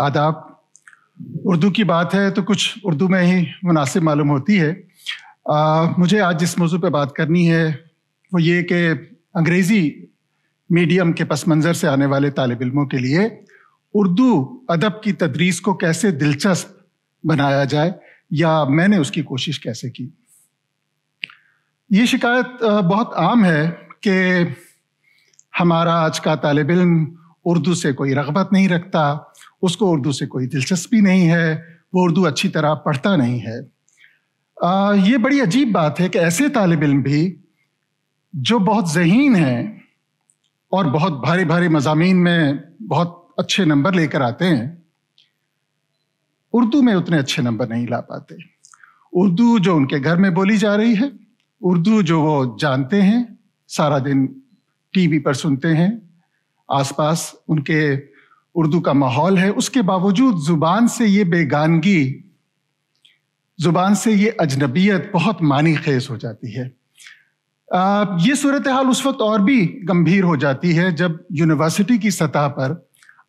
आदाब उर्दू की बात है तो कुछ उर्दू में ही मुनासिब मालूम होती है आ, मुझे आज जिस मौजू पर बात करनी है वो ये कि अंग्रेज़ी मीडियम के पस मंज़र से आने वाले तालब इलमों के लिए उर्दू अदब की तदरीस को कैसे दिलचस्प बनाया जाए या मैंने उसकी कोशिश कैसे की ये शिकायत बहुत आम है कि हमारा आज का तालब इल्म उर्दू से कोई रगबत नहीं रखता उसको उर्दू से कोई दिलचस्पी नहीं है वो उर्दू अच्छी तरह पढ़ता नहीं है आ, ये बड़ी अजीब बात है कि ऐसे तालब इम भी जो बहुत जहीन हैं और बहुत भारी भारी मजामी में बहुत अच्छे नंबर लेकर आते हैं उर्दू में उतने अच्छे नंबर नहीं ला पाते उर्दू जो उनके घर में बोली जा रही है उर्दू जो वो जानते हैं सारा दिन टीवी पर सुनते हैं आसपास उनके उर्दू का माहौल है उसके बावजूद ज़ुबान से ये बेगानगी ज़ुबान से ये अजनबियत बहुत मानी खेस हो जाती है आ, ये सूरत हाल उस वक्त और भी गंभीर हो जाती है जब यूनिवर्सिटी की सतह पर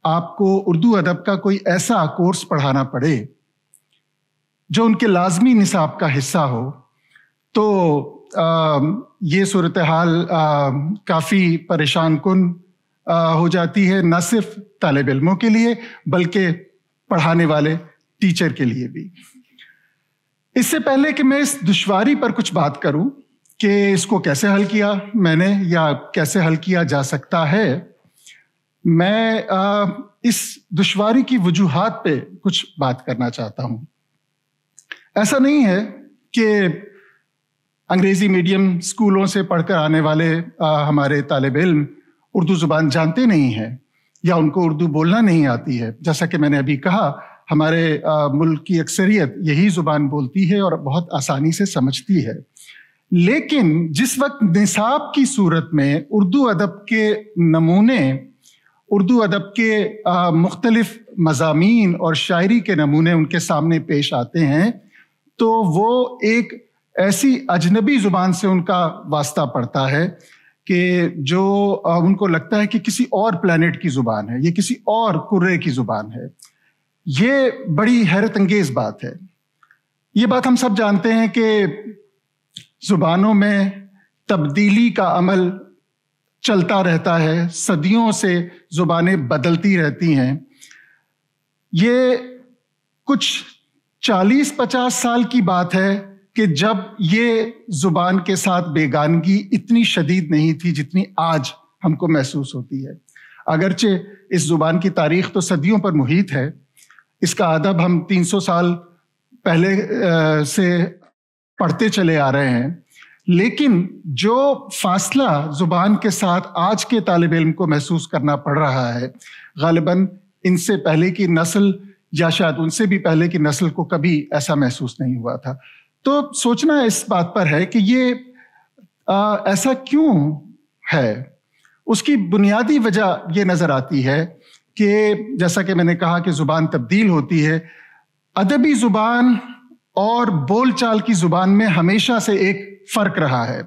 आपको उर्दू अदब का कोई ऐसा कोर्स पढ़ाना पड़े जो उनके लाजमी निसाब का हिस्सा हो तो आ, ये सूरत हाल काफ़ी परेशान कन हो जाती है न सिर्फ तालब इलमों के लिए बल्कि पढ़ाने वाले टीचर के लिए भी इससे पहले कि मैं इस दुश्वारी पर कुछ बात करूं कि इसको कैसे हल किया मैंने या कैसे हल किया जा सकता है मैं इस दुश्वारी की वजूहत पे कुछ बात करना चाहता हूं ऐसा नहीं है कि अंग्रेज़ी मीडियम स्कूलों से पढ़कर आने वाले हमारे तालब इल्म उर्दू जुबान जानते नहीं हैं या उनको उर्दू बोलना नहीं आती है जैसा कि मैंने अभी कहा हमारे मुल्क की अक्सरियत यही ज़ुबान बोलती है और बहुत आसानी से समझती है लेकिन जिस वक्त निसाब की सूरत में उर्दू अदब के नमूने उर्दू अदब के मुख्तलिफ मजामी और शायरी के नमूने उनके सामने पेश आते हैं तो वो एक ऐसी अजनबी ज़ुबान से उनका वास्ता पड़ता है कि जो उनको लगता है कि किसी और प्लानट की जुबान है ये किसी और कुर्रे की जुबान है ये बड़ी हैरत अंगेज बात है ये बात हम सब जानते हैं कि जुबानों में तब्दीली का अमल चलता रहता है सदियों से जुबानें बदलती रहती हैं ये कुछ 40-50 साल की बात है कि जब ये जुबान के साथ बेगानगी इतनी शदीद नहीं थी जितनी आज हमको महसूस होती है अगरचे इस जुबान की तारीख तो सदियों पर मुहित है इसका अदब हम 300 साल पहले से पढ़ते चले आ रहे हैं लेकिन जो फासला जुबान के साथ आज के तालब इम को महसूस करना पड़ रहा है गालिबा इनसे पहले की नस्ल या शायद उनसे भी पहले की नस्ल को कभी ऐसा महसूस नहीं हुआ था तो सोचना इस बात पर है कि ये आ, ऐसा क्यों है उसकी बुनियादी वजह ये नज़र आती है कि जैसा कि मैंने कहा कि ज़ुबान तब्दील होती है अदबी ज़ुबान और बोलचाल की ज़ुबान में हमेशा से एक फ़र्क रहा है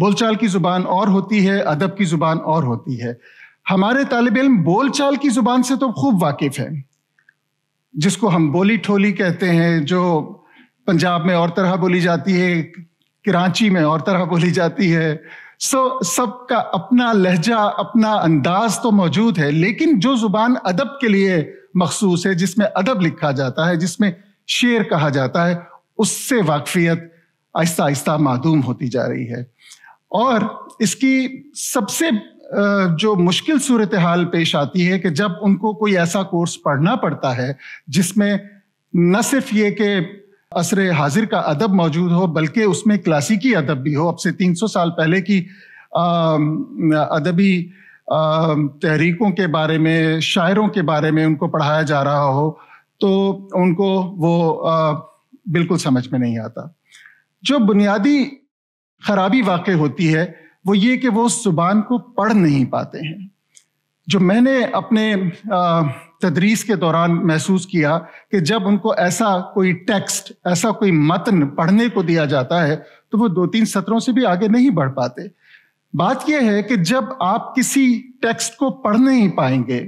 बोलचाल की ज़ुबान और होती है अदब की ज़ुबान और होती है हमारे तालब इम चाल की ज़ुबान से तो खूब वाकिफ़ है जिसको हम बोली ठोली कहते हैं जो पंजाब में और तरह बोली जाती है कराची में और तरह बोली जाती है सो so, सबका अपना लहजा अपना अंदाज तो मौजूद है लेकिन जो जुबान अदब के लिए मखसूस है जिसमें अदब लिखा जाता है जिसमें शेर कहा जाता है उससे वाकफियत आहिस्ता आहिस्ता मादूम होती जा रही है और इसकी सबसे जो मुश्किल सूरत हाल पेश आती है कि जब उनको कोई ऐसा कोर्स पढ़ना पड़ता है जिसमें न सिर्फ ये कि असर हाजिर का अदब मौजूद हो बल्कि उसमें क्लासिकी अदब भी हो अब से 300 साल पहले की अदबी तहरीकों के बारे में शायरों के बारे में उनको पढ़ाया जा रहा हो तो उनको वो आ, बिल्कुल समझ में नहीं आता जो बुनियादी खराबी वाक़ होती है वो ये कि वो ज़ुबान को पढ़ नहीं पाते हैं जो मैंने अपने आ, तदरीस के दौरान महसूस किया कि जब उनको ऐसा कोई टेक्स्ट ऐसा कोई मतन पढ़ने को दिया जाता है तो वो दो तीन सत्रों से भी आगे नहीं बढ़ पाते बात यह है कि जब आप किसी टेक्स्ट को पढ़ नहीं पाएंगे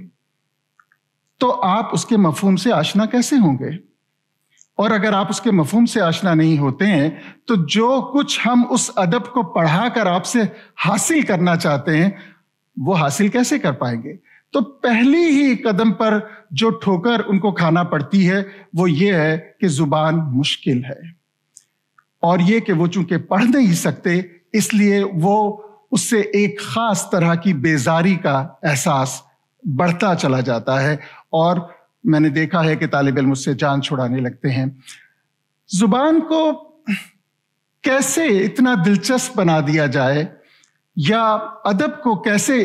तो आप उसके मफहूम से आशना कैसे होंगे और अगर आप उसके मफहूम से आशना नहीं होते हैं तो जो कुछ हम उस अदब को पढ़ा कर आपसे हासिल करना चाहते हैं वो हासिल कैसे कर पाएंगे तो पहली ही कदम पर जो ठोकर उनको खाना पड़ती है वो ये है कि जुबान मुश्किल है और ये कि वो चूंकि पढ़ नहीं सकते इसलिए वो उससे एक खास तरह की बेजारी का एहसास बढ़ता चला जाता है और मैंने देखा है कि तालब इम उससे जान छुड़ाने लगते हैं जुबान को कैसे इतना दिलचस्प बना दिया जाए या अदब को कैसे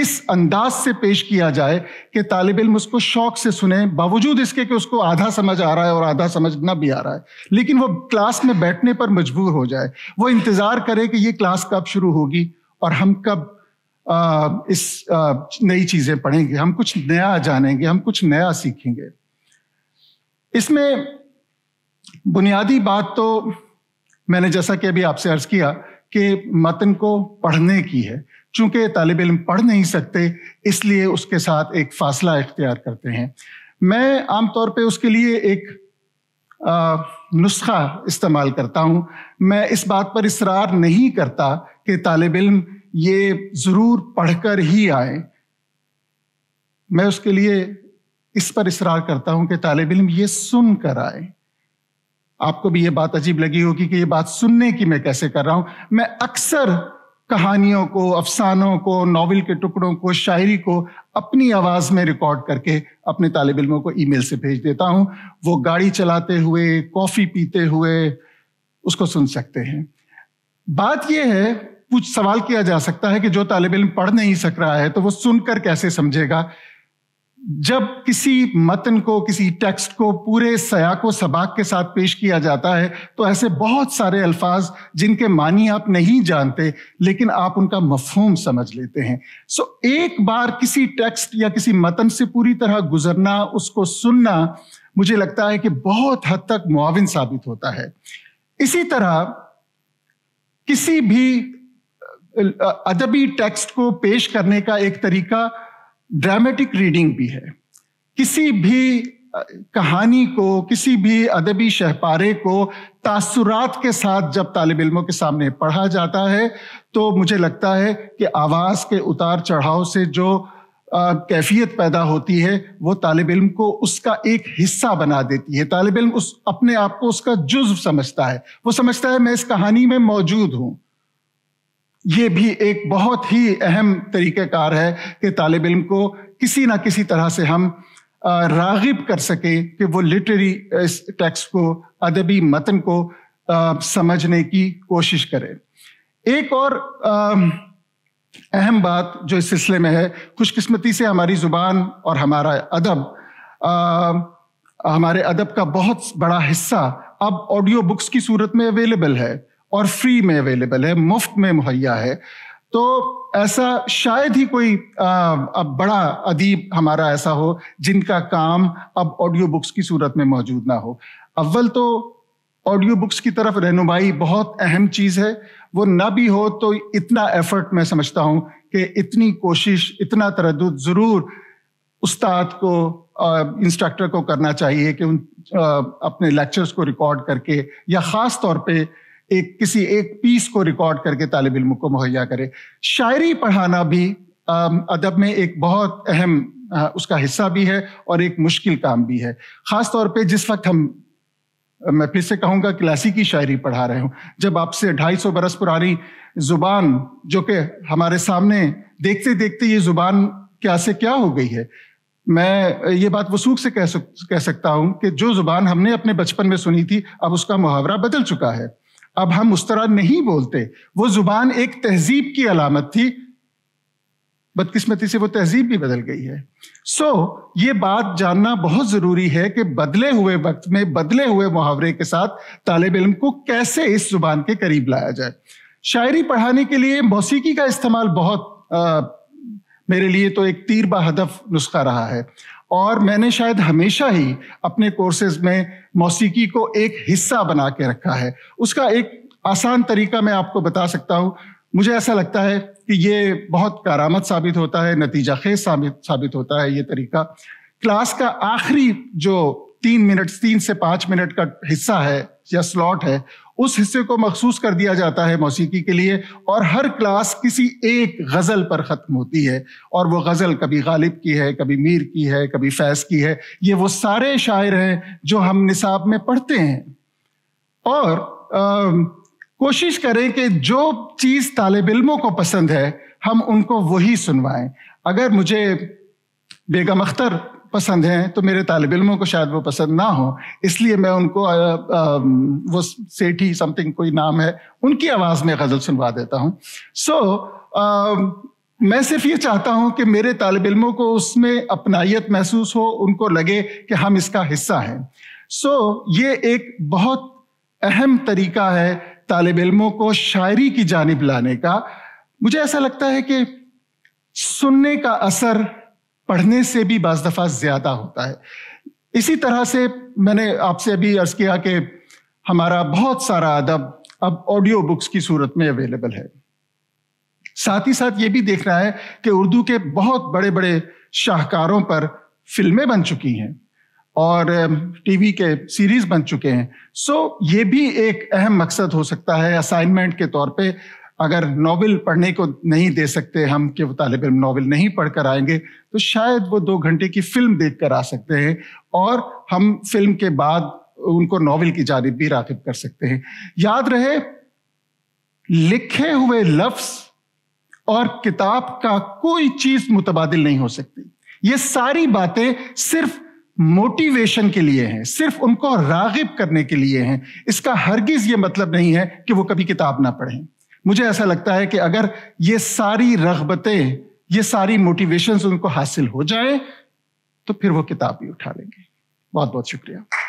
इस अंदाज से पेश किया जाए कि तालब इल्म उसको शौक से सुने बावजूद इसके कि उसको आधा समझ आ रहा है और आधा समझ ना भी आ रहा है लेकिन वो क्लास में बैठने पर मजबूर हो जाए वो इंतज़ार करे कि ये क्लास कब शुरू होगी और हम कब इस नई चीज़ें पढ़ेंगे हम कुछ नया जानेंगे हम कुछ नया सीखेंगे इसमें बुनियादी बात तो मैंने जैसा कि अभी आपसे अर्ज़ किया के मतन को पढ़ने की है चूंकि तालब इम पढ़ नहीं सकते इसलिए उसके साथ एक फासला इख्तियार करते हैं मैं आमतौर पर उसके लिए एक नुस्खा इस्तेमाल करता हूँ मैं इस बात पर इसरार नहीं करता कि तालब इम ये ज़रूर पढ़कर ही आए मैं उसके लिए इस पर इसरार करता हूँ कि तालब इम ये सुन कर आए आपको भी ये बात अजीब लगी होगी कि ये बात सुनने की मैं कैसे कर रहा हूं मैं अक्सर कहानियों को अफसानों को नावल के टुकड़ों को शायरी को अपनी आवाज में रिकॉर्ड करके अपने तालब इलमों को ई से भेज देता हूँ वो गाड़ी चलाते हुए कॉफी पीते हुए उसको सुन सकते हैं बात यह है कुछ सवाल किया जा सकता है कि जो तालब इलम पढ़ नहीं सक रहा है तो वो सुनकर कैसे समझेगा जब किसी मतन को किसी टेक्स्ट को पूरे सयाको सबाक के साथ पेश किया जाता है तो ऐसे बहुत सारे अल्फाज जिनके मानी आप नहीं जानते लेकिन आप उनका मफहूम समझ लेते हैं सो एक बार किसी टेक्स्ट या किसी मतन से पूरी तरह गुजरना उसको सुनना मुझे लगता है कि बहुत हद तक मुआविन साबित होता है इसी तरह किसी भी अदबी टेक्स्ट को पेश करने का एक तरीका ड्रामेटिक रीडिंग भी है किसी भी कहानी को किसी भी अदबी शहपारे को तासुरात के साथ जब तालब इलमों के सामने पढ़ा जाता है तो मुझे लगता है कि आवाज़ के उतार चढ़ाव से जो आ, कैफियत पैदा होती है वो तालब इल्म को उसका एक हिस्सा बना देती है तालब इल्म उस अपने आप को उसका जुज्व समझता है वो समझता है मैं इस कहानी में मौजूद हूँ ये भी एक बहुत ही अहम तरीक़ाकार है कि तालब इम को किसी ना किसी तरह से हम रागिब कर सकें कि वो लिटरेरी इस टेक्स्ट को अदबी मतन को समझने की कोशिश करें एक और अहम बात जो इस सिलसिले में है खुशकस्मती से हमारी ज़ुबान और हमारा अदब हमारे अदब का बहुत बड़ा हिस्सा अब ऑडियो बुक्स की सूरत में अवेलेबल है और फ्री में अवेलेबल है मुफ्त में मुहैया है तो ऐसा शायद ही कोई आ, अब बड़ा अदीब हमारा ऐसा हो जिनका काम अब ऑडियो बुक्स की सूरत में मौजूद ना हो अव्वल तो ऑडियो बुक्स की तरफ रहनुमाई बहुत अहम चीज़ है वो ना भी हो तो इतना एफर्ट मैं समझता हूँ कि इतनी कोशिश इतना तरद ज़रूर उस्ताद को इंस्ट्रक्टर को करना चाहिए कि उन आ, अपने लेक्चर्स को रिकॉर्ड करके या ख़ास तौर पर एक किसी एक पीस को रिकॉर्ड करके तालब इम को मुहैया करे शायरी पढ़ाना भी अदब में एक बहुत अहम उसका हिस्सा भी है और एक मुश्किल काम भी है ख़ास तौर पे जिस वक्त हम मैं फिर से कहूँगा क्लासिकी शायरी पढ़ा रहे हूँ जब आपसे ढाई सौ बरस पुरानी ज़ुबान जो कि हमारे सामने देखते देखते ये ज़ुबान क्या से क्या हो गई है मैं ये बात वसूख से कह सक, कह सकता हूँ कि जो ज़ुबान हमने अपने बचपन में सुनी थी अब उसका मुहावरा बदल चुका है अब हम उस तरह नहीं बोलते वो जुबान एक तहजीब की अलामत थी बदकिस्मती से वो तहजीब भी बदल गई है सो so, ये बात जानना बहुत ज़रूरी है कि बदले हुए वक्त में बदले हुए मुहावरे के साथ तालब इम को कैसे इस जुबान के करीब लाया जाए शायरी पढ़ाने के लिए मौसीकी का इस्तेमाल बहुत आ, मेरे लिए तो एक तीर बा हदफ नुस्खा रहा है और मैंने शायद हमेशा ही अपने कोर्सेज में मौसीकी को एक हिस्सा बना के रखा है उसका एक आसान तरीका मैं आपको बता सकता हूँ मुझे ऐसा लगता है कि ये बहुत कारामद साबित होता है नतीजा खेज साबित साबित होता है ये तरीका क्लास का आखिरी जो तीन मिनट तीन से पाँच मिनट का हिस्सा है या स्लॉट है उस हिस्से को मखसूस कर दिया जाता है मौसीकी के लिए और हर क्लास किसी एक गज़ल पर ख़त्म होती है और वो गज़ल कभी गालिब की है कभी मीर की है कभी फैज़ की है ये वो सारे शायर हैं जो हम निसाब में पढ़ते हैं और आ, कोशिश करें कि जो चीज़ तालब इलमों को पसंद है हम उनको वही सुनवाएं अगर मुझे बेगम अख्तर पसंद हैं तो मेरे तालब इलमों को शायद वो पसंद ना हो इसलिए मैं उनको आ, आ, वो सेठी समथिंग कोई नाम है उनकी आवाज़ में गज़ल सुनवा देता हूँ सो so, मैं सिर्फ ये चाहता हूँ कि मेरे तालब इलमों को उसमें अपनाइत महसूस हो उनको लगे कि हम इसका हिस्सा हैं सो so, ये एक बहुत अहम तरीका है तालब इलमों को शायरी की जानब लाने का मुझे ऐसा लगता है कि सुनने का असर पढ़ने से भी बज दफ़ा ज़्यादा होता है इसी तरह से मैंने आपसे अभी अर्ज़ किया कि हमारा बहुत सारा अदब अब ऑडियो बुक्स की सूरत में अवेलेबल है साथ ही साथ ये भी देखना है कि उर्दू के बहुत बड़े बड़े शाहकारों पर फिल्में बन चुकी हैं और टीवी के सीरीज बन चुके हैं सो ये भी एक अहम मकसद हो सकता है असाइनमेंट के तौर पे अगर नावल पढ़ने को नहीं दे सकते हम कि वो तालब इम नावल नहीं पढ़ कर आएंगे तो शायद वो दो घंटे की फिल्म देख कर आ सकते हैं और हम फिल्म के बाद उनको नावल की जानब भी रागिब कर सकते हैं याद रहे लिखे हुए लफ्स और किताब का कोई चीज मुतबादल नहीं हो सकती ये सारी बातें सिर्फ मोटिवेशन के लिए हैं सिर्फ उनको रागिब करने के लिए हैं इसका हरगिज ये मतलब नहीं है कि वो कभी किताब ना पढ़ें मुझे ऐसा लगता है कि अगर ये सारी रगबतें ये सारी मोटिवेशन उनको हासिल हो जाए तो फिर वो किताब भी उठा लेंगे बहुत बहुत शुक्रिया